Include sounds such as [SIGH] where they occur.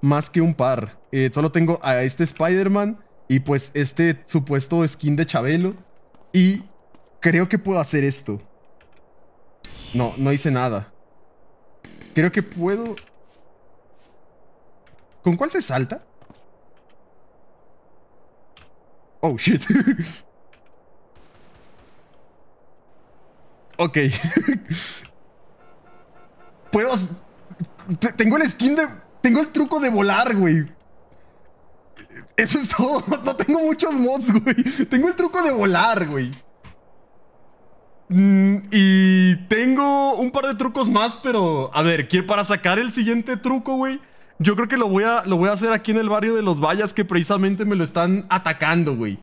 más que un par. Eh, solo tengo a este Spider-Man y pues este supuesto skin de Chabelo. Y creo que puedo hacer esto. No, no hice nada. Creo que puedo... ¿Con cuál se salta? Oh, shit. [LAUGHS] ok. [LAUGHS] puedo... Tengo el skin de... Tengo el truco de volar, güey. Eso es todo. [LAUGHS] No tengo muchos mods, güey. Tengo el truco de volar, güey. Mm, y tengo un par de trucos más, pero... A ver, para sacar el siguiente truco, güey... Yo creo que lo voy, a, lo voy a hacer aquí en el barrio de los vallas que precisamente me lo están atacando, güey.